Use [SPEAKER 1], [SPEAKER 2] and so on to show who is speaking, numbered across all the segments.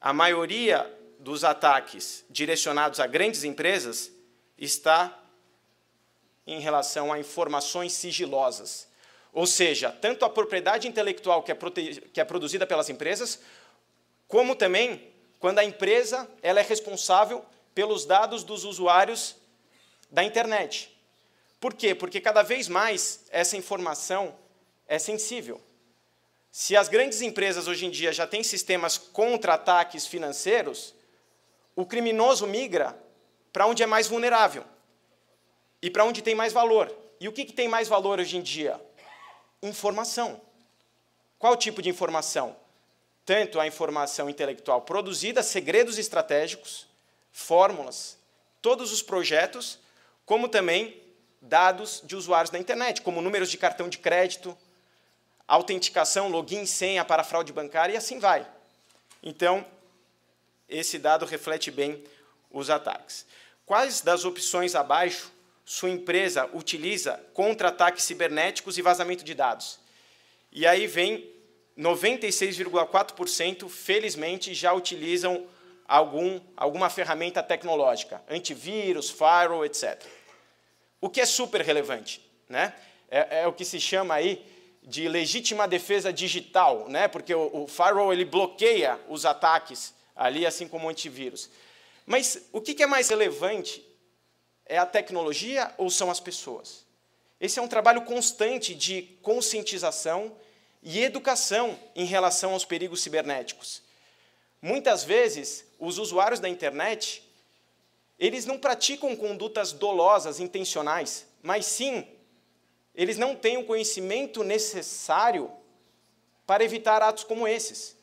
[SPEAKER 1] a maioria dos ataques direcionados a grandes empresas está em relação a informações sigilosas. Ou seja, tanto a propriedade intelectual que é, que é produzida pelas empresas, como também quando a empresa ela é responsável pelos dados dos usuários da internet. Por quê? Porque cada vez mais essa informação é sensível. Se as grandes empresas hoje em dia já têm sistemas contra-ataques financeiros, o criminoso migra para onde é mais vulnerável e para onde tem mais valor. E o que, que tem mais valor hoje em dia? Informação. Qual tipo de informação? Tanto a informação intelectual produzida, segredos estratégicos, fórmulas, todos os projetos, como também dados de usuários da internet, como números de cartão de crédito, autenticação, login, senha para fraude bancária e assim vai. Então, esse dado reflete bem os ataques. Quais das opções abaixo sua empresa utiliza contra ataques cibernéticos e vazamento de dados? E aí vem 96,4%, felizmente, já utilizam algum, alguma ferramenta tecnológica, antivírus, firewall, etc. O que é super relevante, né? é, é o que se chama aí de legítima defesa digital, né? porque o, o firewall ele bloqueia os ataques ali, assim como o antivírus. Mas o que, que é mais relevante? É a tecnologia ou são as pessoas? Esse é um trabalho constante de conscientização e educação em relação aos perigos cibernéticos. Muitas vezes, os usuários da internet, eles não praticam condutas dolosas, intencionais, mas sim eles não têm o conhecimento necessário para evitar atos como esses.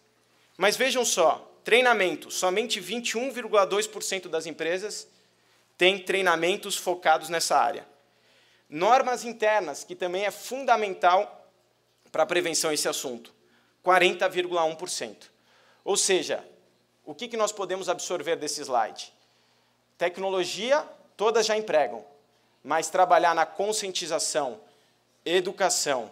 [SPEAKER 1] Mas vejam só, treinamento, somente 21,2% das empresas têm treinamentos focados nessa área. Normas internas, que também é fundamental para a prevenção esse assunto, 40,1%. Ou seja, o que, que nós podemos absorver desse slide? Tecnologia, todas já empregam, mas trabalhar na conscientização, educação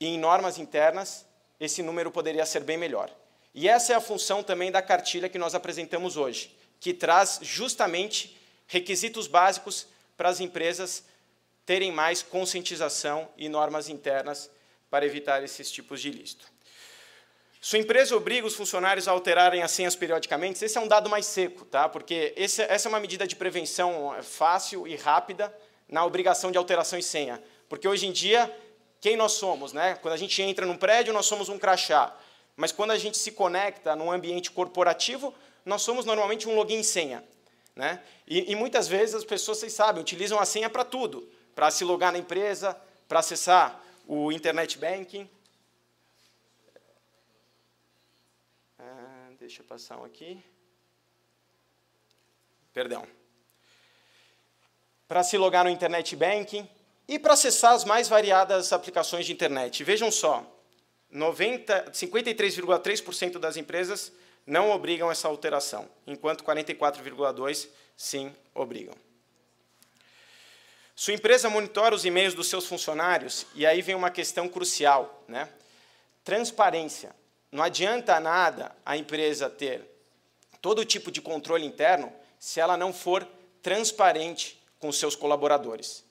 [SPEAKER 1] e em normas internas, esse número poderia ser bem melhor. E essa é a função também da cartilha que nós apresentamos hoje, que traz justamente requisitos básicos para as empresas terem mais conscientização e normas internas para evitar esses tipos de ilícito. Sua empresa obriga os funcionários a alterarem as senhas periodicamente. Esse é um dado mais seco, tá? Porque essa é uma medida de prevenção é, fácil e rápida na obrigação de alteração de senha. Porque hoje em dia, quem nós somos, né? Quando a gente entra num prédio, nós somos um crachá. Mas quando a gente se conecta num ambiente corporativo, nós somos normalmente um login senha. Né? E, e muitas vezes as pessoas, vocês sabem, utilizam a senha para tudo. Para se logar na empresa, para acessar o internet banking. Ah, deixa eu passar um aqui. Perdão. Para se logar no internet banking, e para acessar as mais variadas aplicações de internet, vejam só, 53,3% das empresas não obrigam essa alteração, enquanto 44,2% sim obrigam. Sua empresa monitora os e-mails dos seus funcionários, e aí vem uma questão crucial, né? Transparência. Não adianta nada a empresa ter todo tipo de controle interno se ela não for transparente com seus colaboradores.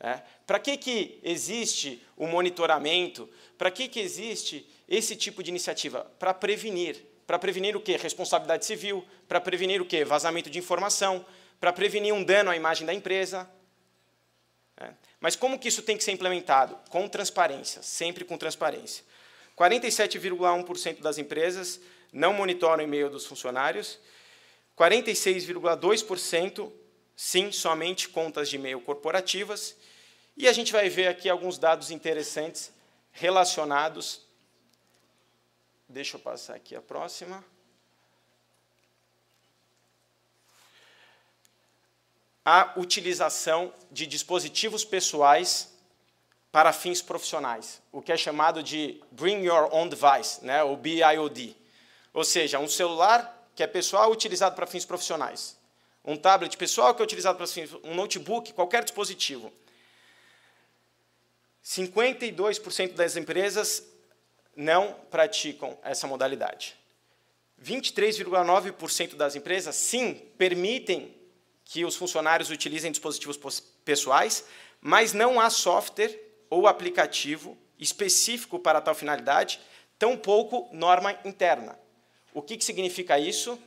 [SPEAKER 1] É. Para que, que existe o monitoramento? Para que, que existe esse tipo de iniciativa? Para prevenir. Para prevenir o quê? Responsabilidade civil. Para prevenir o quê? Vazamento de informação. Para prevenir um dano à imagem da empresa. É. Mas como que isso tem que ser implementado? Com transparência, sempre com transparência. 47,1% das empresas não monitoram o e-mail dos funcionários. 46,2% Sim, somente contas de e-mail corporativas. E a gente vai ver aqui alguns dados interessantes relacionados. Deixa eu passar aqui a próxima. A utilização de dispositivos pessoais para fins profissionais, o que é chamado de Bring Your Own Device, né, ou BIOD. Ou seja, um celular que é pessoal utilizado para fins profissionais um tablet pessoal que é utilizado para assim, um notebook, qualquer dispositivo. 52% das empresas não praticam essa modalidade. 23,9% das empresas, sim, permitem que os funcionários utilizem dispositivos pessoais, mas não há software ou aplicativo específico para tal finalidade, tampouco norma interna. O que, que significa isso?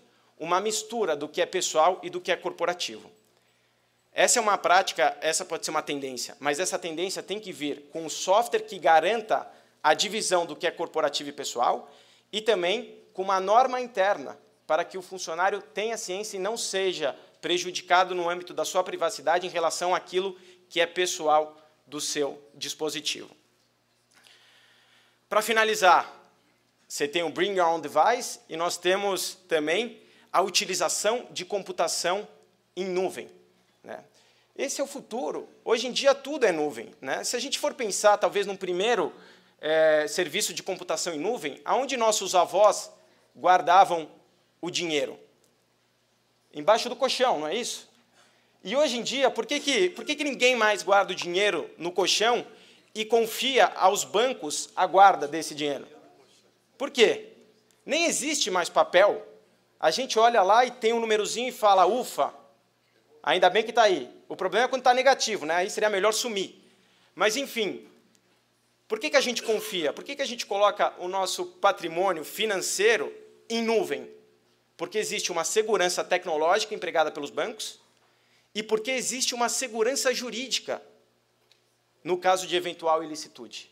[SPEAKER 1] uma mistura do que é pessoal e do que é corporativo. Essa é uma prática, essa pode ser uma tendência, mas essa tendência tem que vir com um software que garanta a divisão do que é corporativo e pessoal e também com uma norma interna para que o funcionário tenha ciência e não seja prejudicado no âmbito da sua privacidade em relação àquilo que é pessoal do seu dispositivo. Para finalizar, você tem o Bring Your Own Device e nós temos também a utilização de computação em nuvem. Né? Esse é o futuro. Hoje em dia tudo é nuvem. Né? Se a gente for pensar, talvez, num primeiro é, serviço de computação em nuvem, aonde nossos avós guardavam o dinheiro? Embaixo do colchão, não é isso? E hoje em dia, por que, que, por que, que ninguém mais guarda o dinheiro no colchão e confia aos bancos a guarda desse dinheiro? Por quê? Nem existe mais papel a gente olha lá e tem um númerozinho e fala, ufa, ainda bem que está aí. O problema é quando está negativo, né? aí seria melhor sumir. Mas, enfim, por que, que a gente confia? Por que, que a gente coloca o nosso patrimônio financeiro em nuvem? Porque existe uma segurança tecnológica empregada pelos bancos e porque existe uma segurança jurídica no caso de eventual ilicitude.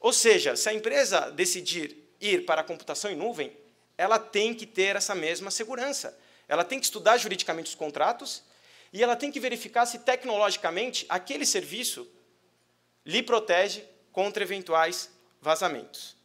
[SPEAKER 1] Ou seja, se a empresa decidir ir para a computação em nuvem, ela tem que ter essa mesma segurança. Ela tem que estudar juridicamente os contratos e ela tem que verificar se tecnologicamente aquele serviço lhe protege contra eventuais vazamentos.